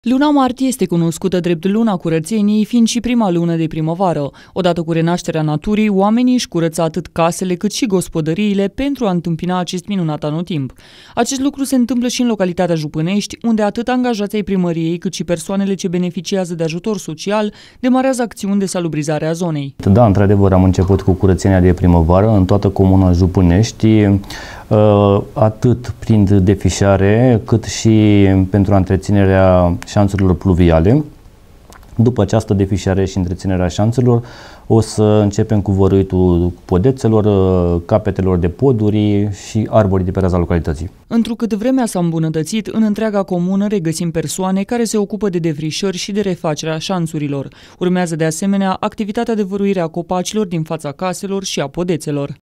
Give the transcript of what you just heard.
Luna martie este cunoscută drept luna curățeniei, fiind și prima lună de primăvară. Odată cu renașterea naturii, oamenii își curăță atât casele cât și gospodăriile pentru a întâmpina acest minunat anotimp. Acest lucru se întâmplă și în localitatea Jupânești, unde atât angajații primăriei cât și persoanele ce beneficiază de ajutor social demarează acțiuni de salubrizare a zonei. Da, într-adevăr, am început cu curățenia de primăvară în toată comuna Jupânești. Uh, atât prin defișare, cât și pentru întreținerea șanțurilor pluviale. După această defișare și întreținerea șanțelor, o să începem cu văruitul podețelor, uh, capetelor de poduri și arborii de pe raza localității. Întrucât vremea s-a îmbunătățit, în întreaga comună regăsim persoane care se ocupă de defrișări și de refacerea șanțurilor. Urmează de asemenea activitatea de văruire a copacilor din fața caselor și a podețelor.